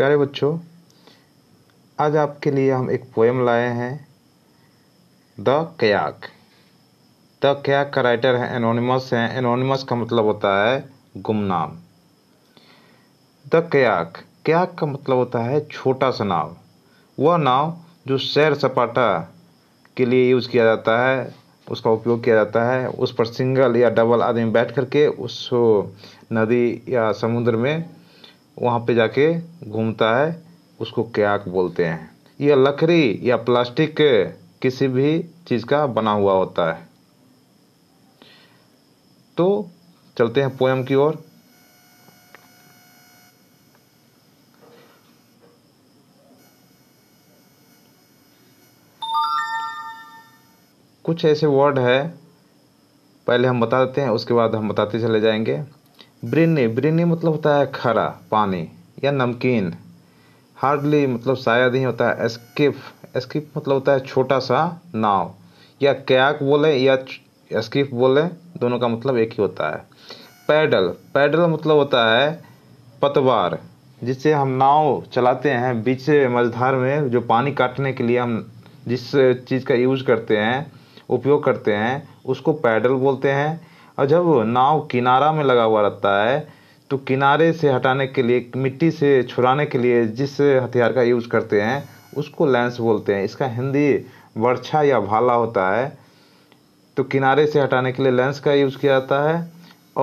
प्यारे बच्चों आज आपके लिए हम एक पोएम लाए हैं द कयाक द कयाक का राइटर है एनोनिमस है एनोनिमस का मतलब होता है गुमनाम द कयाक कयाक का मतलब होता है छोटा सा नाव वह नाव जो सैर सपाटा के लिए यूज़ किया जाता है उसका उपयोग किया जाता है उस पर सिंगल या डबल आदमी बैठ करके उस नदी या समुद्र में वहाँ पे जाके घूमता है उसको क्याक बोलते हैं यह लकड़ी या प्लास्टिक किसी भी चीज़ का बना हुआ होता है तो चलते हैं पोएम की ओर कुछ ऐसे वर्ड है पहले हम बता देते हैं उसके बाद हम बताते चले जाएंगे ब्रिन्नी ब्रिन्नी मतलब होता है खरा पानी या नमकीन हार्डली मतलब शायद ही होता है एस्किप एस्किप मतलब होता है छोटा सा नाव या कैक बोले या एस्किफ बोले दोनों का मतलब एक ही होता है पैडल पैडल मतलब होता है पतवार जिससे हम नाव चलाते हैं बीच से मझधार में जो पानी काटने के लिए हम जिस चीज़ का यूज करते हैं उपयोग करते हैं उसको पैडल बोलते हैं और जब नाव किनारा में लगा हुआ रहता है तो किनारे से हटाने के लिए मिट्टी से छुड़ाने के लिए जिस हथियार का यूज़ करते हैं उसको लेंस बोलते हैं इसका हिंदी वर्षा या भाला होता है तो किनारे से हटाने के लिए लेंस का यूज़ किया जाता है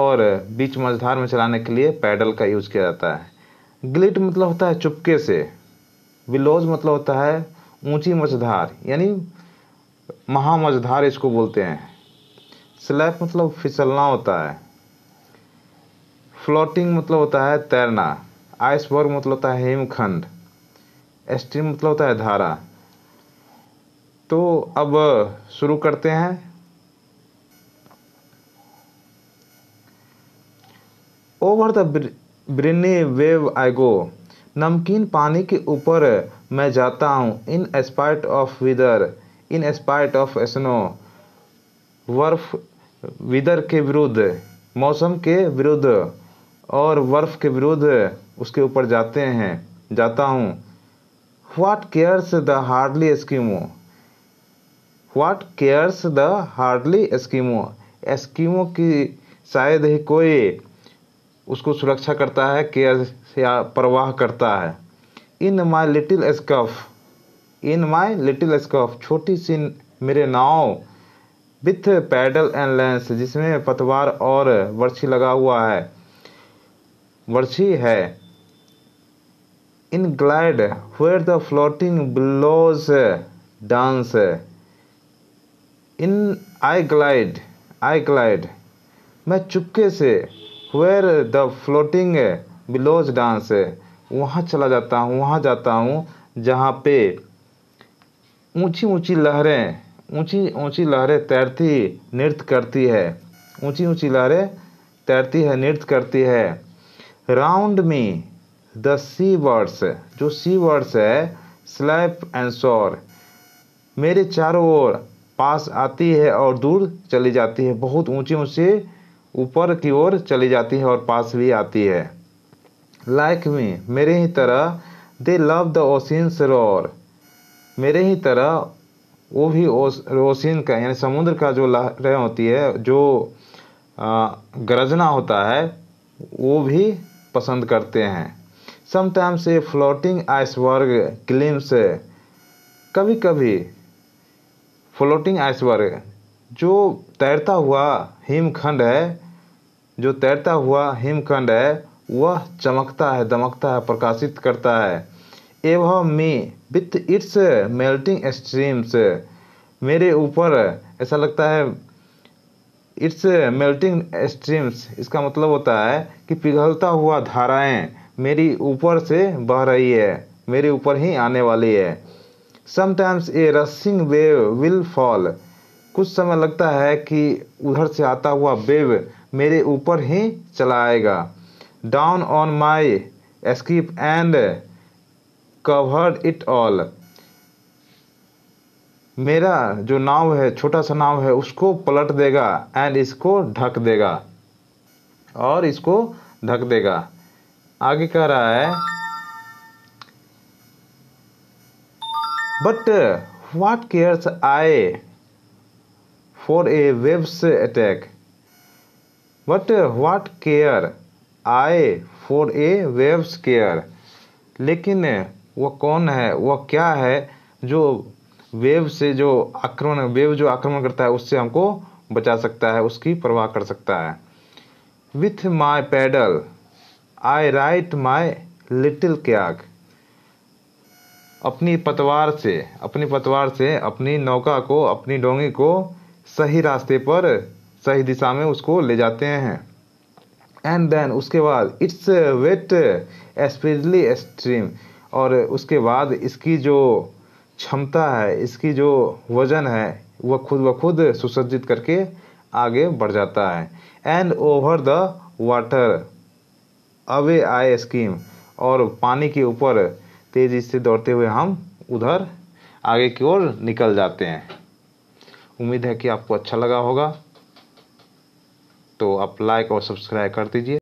और बीच मझधार में चलाने के लिए पैडल का यूज़ किया जाता है ग्लिट मतलब होता है चुपके से विलोज मतलब होता है ऊंची मझधार यानी महामझधार इसको बोलते हैं स्लैप मतलब फिसलना होता है फ्लोटिंग मतलब होता है तैरना आइसबर्ग मतलब होता है हिमखंड स्ट्रीम मतलब होता है धारा तो अब शुरू करते हैं over the briny wave I go नमकीन पानी के ऊपर मैं जाता हूँ in spite of weather in spite of snow वर्फ विदर के विरुद्ध मौसम के विरुद्ध और वर्फ के विरुद्ध उसके ऊपर जाते हैं जाता हूँ what cares the hardly Eskimo what cares the hardly Eskimo Eskimo की शायद ही कोई उसको सुरक्षा करता है केयर या परवाह करता है in my little skiff in my little skiff छोटी सी मेरे नाव विथ पैडल एंड लेंस जिसमें पतवार और वर्छी लगा हुआ है वर्षी है in glide where the floating billows dance in I glide I glide मैं चुपके से where the floating billows dance वहाँ चला जाता हूँ वहाँ जाता हूँ जहाँ पे ऊंची ऊंची लहरें ऊंची ऊंची लहरें तैरती नृत्य करती है ऊंची ऊंची लहरें तैरती है नृत्य करती है round me the sea birds जो सी वर्ड्स है स्लैप एंड शोर मेरे चारों ओर पास आती है और दूर चली जाती है बहुत ऊंची ऊंची ऊपर की ओर चली जाती है और पास भी आती है लाइक मी मेरे ही तरह they love the ocean's roar मेरे ही तरह वो भी ओसिन का यानी समुद्र का जो लहरें होती है जो गरजना होता है वो भी पसंद करते हैं समटाइम्स ये फ्लोटिंग आइसबर्ग क्लिम्स कभी कभी फ्लोटिंग आइसबर्ग जो तैरता हुआ हिमखंड है जो तैरता हुआ हिमखंड है वह चमकता है दमकता है प्रकाशित करता है एवं me with its melting streams मेरे ऊपर ऐसा लगता है इट्स मेल्टिंग स्ट्रीम्स इसका मतलब होता है कि पिघलता हुआ धाराएं मेरी ऊपर से बह रही है मेरे ऊपर ही आने वाली है sometimes a rising wave will fall कुछ समय लगता है कि उधर से आता हुआ वेव मेरे ऊपर ही चला आएगा down on my skiff and cover it all मेरा जो नाव है छोटा सा नाव है उसको पलट देगा एंड इसको ढक देगा और इसको ढक देगा आगे कह रहा है but what cares I for a wave's attack but what care I for a wave's care लेकिन वह कौन है वह क्या है जो वेव से जो आक्रमण वेव जो आक्रमण करता है उससे हमको बचा सकता है उसकी परवाह कर सकता है with my paddle I right my little kayak अपनी पतवार से अपनी पतवार से अपनी नौका को अपनी डोंगी को सही रास्ते पर सही दिशा में उसको ले जाते हैं एंड देन उसके बाद इट्स वेट एस्पेशली स्ट्रीम और उसके बाद इसकी जो क्षमता है इसकी जो वज़न है वह खुद ब खुद सुसज्जित करके आगे बढ़ जाता है and over the water away I skim और पानी के ऊपर तेज़ी से दौड़ते हुए हम उधर आगे की ओर निकल जाते हैं उम्मीद है कि आपको अच्छा लगा होगा तो आप लाइक और सब्सक्राइब कर दीजिए